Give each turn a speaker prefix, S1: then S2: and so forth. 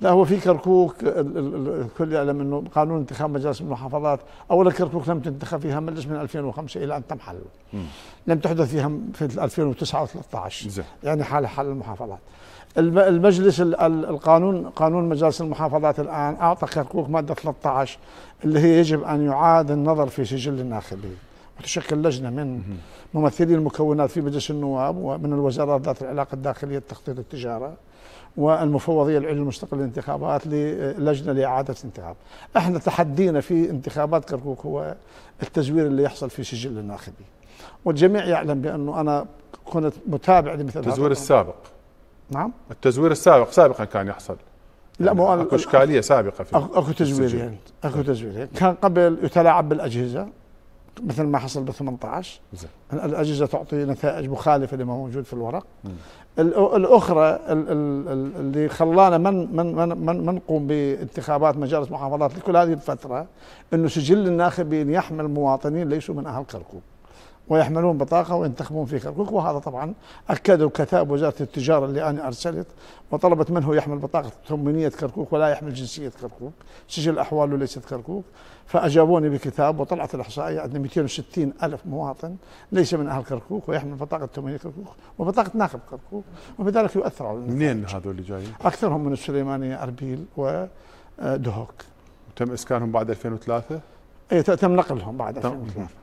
S1: لا هو في كركوك الكل يعلم انه قانون انتخاب مجالس المحافظات اولا كركوك لم تنتخب فيها مجلس من 2005 الى ان تم حله لم تحدث فيها في 2009 و13 يعني حال حال المحافظات المجلس القانون قانون مجالس المحافظات الان اعطى كركوك ماده 13 اللي هي يجب ان يعاد النظر في سجل الناخبين وتشكل لجنه من ممثلي المكونات في مجلس النواب ومن الوزارات ذات العلاقه الداخليه التخطيط التجاره والمفوضيه العليا المستقله للانتخابات للجنه لاعاده الانتخاب احنا تحدينا في انتخابات كركوك هو التزوير اللي يحصل في سجل الناخبي. والجميع يعلم بانه انا كنت متابع لمثل التزوير هذا السابق نعم التزوير السابق سابقا كان يحصل لا يعني مو يعني اكو اشكاليه سابقه في اكو تزوير يعني اكو تزوير كان قبل يتلاعب بالاجهزه مثل ما حصل ب 18 زي. الاجهزه تعطي نتائج مخالفه لما هو موجود في الورق الاخرى اللي خلانا من من من من, من نقوم بانتخابات مجالس محافظات لكل هذه الفتره انه سجل الناخبين يحمل مواطنين ليسوا من اهل كركوك ويحملون بطاقة وينتخبون في كركوك وهذا طبعا أكده كتاب وزارة التجارة اللي أنا أرسلت وطلبت منه يحمل بطاقة تمنيه كركوك ولا يحمل جنسية كركوك سجل أحواله ليست كركوك فأجابوني بكتاب وطلعت الإحصائية عندنا 260 ألف مواطن ليس من أهل كركوك ويحمل بطاقة تمنيه كركوك وبطاقة ناخب كركوك وبذلك يؤثر على منين هذول اللي جايين؟ أكثرهم من السليمانية أربيل ودهوك آه، تم إسكانهم بعد 2003؟ اي تم نقلهم بعد 2003